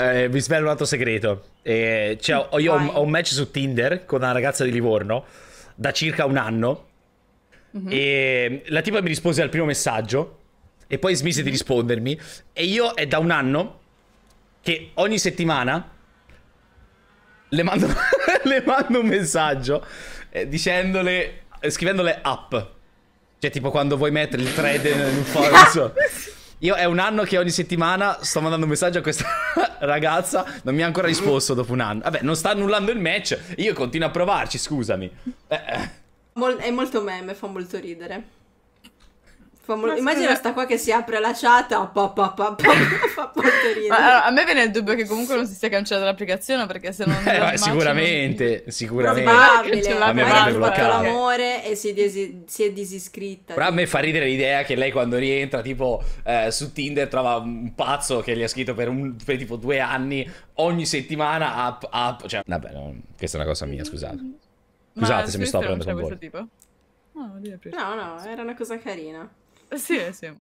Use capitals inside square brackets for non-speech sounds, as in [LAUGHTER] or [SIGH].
eh, vi svelo un altro segreto. Eh, cioè, ho, io ho, ho, un match su Tinder con una ragazza di Livorno da circa un anno. Mm-hmm. E la tipa mi rispose al primo messaggio e poi smise di mhm. rispondermi. E io è da un anno che ogni settimana le mando, [LAUGHS] le mando un messaggio eh, dicendole, eh, scrivendole up. Cioè, tipo quando vuoi mettere il thread in un foro, non [LAUGHS] Io è un anno che ogni settimana sto mandando un messaggio a questa [LAUGHS] ragazza, non mi ha ancora risposto dopo un anno. Vabbè, non sta annullando il match, io continuo a provarci, scusami. Eh. eh. È molto meme, fa molto ridere. Mo- immagina sta qua che si apre la chat, oh, po, po, po, fa Ma, allora, a me viene il dubbio che comunque non si sia cancellata l'applicazione perché se non... Eh, beh, sicuramente, non... [LAUGHS] sicuramente. Probabile, a me avrebbe bloccato. l'amore e si è, desi- si è disiscritta. Però a me fa ridere l'idea che lei quando rientra tipo eh, su Tinder trova un pazzo che gli ha scritto per, un, per tipo due anni, ogni settimana app, app, cioè... Vabbè, no, questa è una cosa mia, scusate. Scusate Ma se mi sto prendendo con voi. Tipo? No, no, era una cosa carina. Sì, sì.